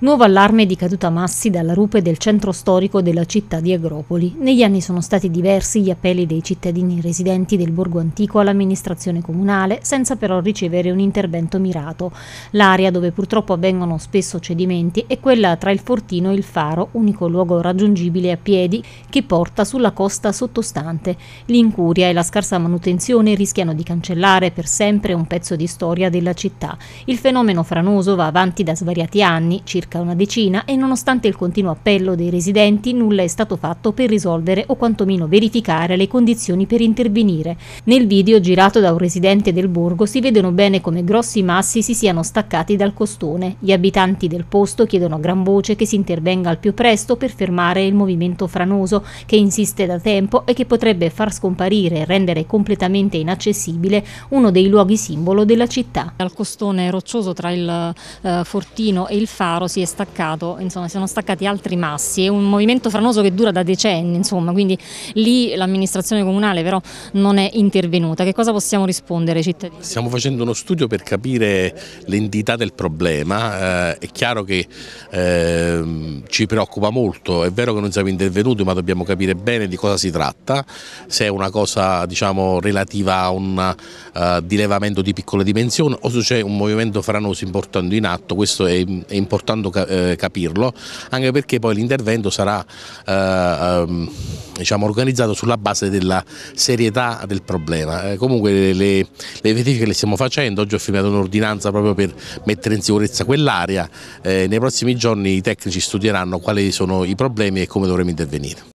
Nuovo allarme di caduta massi dalla rupe del centro storico della città di Agropoli. Negli anni sono stati diversi gli appelli dei cittadini residenti del borgo antico all'amministrazione comunale, senza però ricevere un intervento mirato. L'area dove purtroppo avvengono spesso cedimenti è quella tra il fortino e il faro, unico luogo raggiungibile a piedi che porta sulla costa sottostante. L'incuria e la scarsa manutenzione rischiano di cancellare per sempre un pezzo di storia della città. Il fenomeno franoso va avanti da svariati anni, circa circa una decina e nonostante il continuo appello dei residenti nulla è stato fatto per risolvere o quantomeno verificare le condizioni per intervenire. Nel video girato da un residente del borgo si vedono bene come grossi massi si siano staccati dal costone. Gli abitanti del posto chiedono a gran voce che si intervenga al più presto per fermare il movimento franoso che insiste da tempo e che potrebbe far scomparire e rendere completamente inaccessibile uno dei luoghi simbolo della città. Al costone roccioso tra il eh, fortino e il faro si si è staccato, insomma, si sono staccati altri massi, è un movimento franoso che dura da decenni, insomma, quindi lì l'amministrazione comunale però non è intervenuta. Che cosa possiamo rispondere ai cittadini? Stiamo facendo uno studio per capire l'entità del problema, eh, è chiaro che eh, ci preoccupa molto, è vero che non siamo intervenuti ma dobbiamo capire bene di cosa si tratta, se è una cosa diciamo, relativa a un uh, dilevamento di piccole dimensioni o se c'è un movimento franoso importante in atto, questo è, è importante potuto eh, capirlo, anche perché poi l'intervento sarà eh, ehm, diciamo, organizzato sulla base della serietà del problema. Eh, comunque le, le, verifiche le stiamo facendo, oggi ho firmato un'ordinanza proprio per mettere in sicurezza quell'area, eh, nei prossimi giorni i tecnici studieranno quali sono i problemi e come dovremo intervenire.